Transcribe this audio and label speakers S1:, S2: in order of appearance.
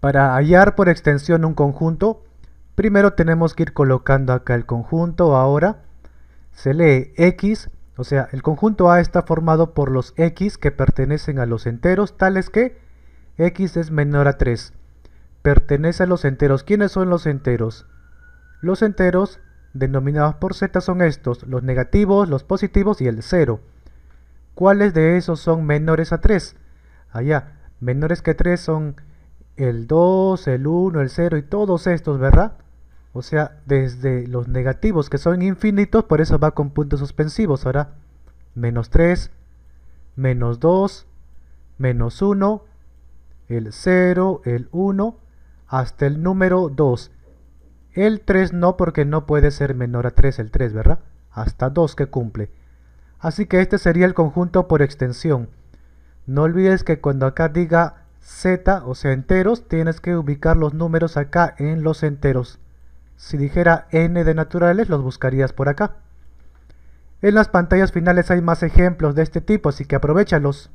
S1: Para hallar por extensión un conjunto, primero tenemos que ir colocando acá el conjunto. Ahora se lee x, o sea, el conjunto A está formado por los x que pertenecen a los enteros, tales que x es menor a 3. Pertenece a los enteros. ¿Quiénes son los enteros? Los enteros denominados por z son estos, los negativos, los positivos y el 0. ¿Cuáles de esos son menores a 3? Allá, menores que 3 son el 2, el 1, el 0 y todos estos, ¿verdad? O sea, desde los negativos que son infinitos, por eso va con puntos suspensivos, ¿verdad? Menos 3, menos 2, menos 1, el 0, el 1, hasta el número 2. El 3 no, porque no puede ser menor a 3 el 3, ¿verdad? Hasta 2 que cumple. Así que este sería el conjunto por extensión. No olvides que cuando acá diga z, o sea, enteros, tienes que ubicar los números acá en los enteros. Si dijera n de naturales, los buscarías por acá. En las pantallas finales hay más ejemplos de este tipo, así que aprovechalos.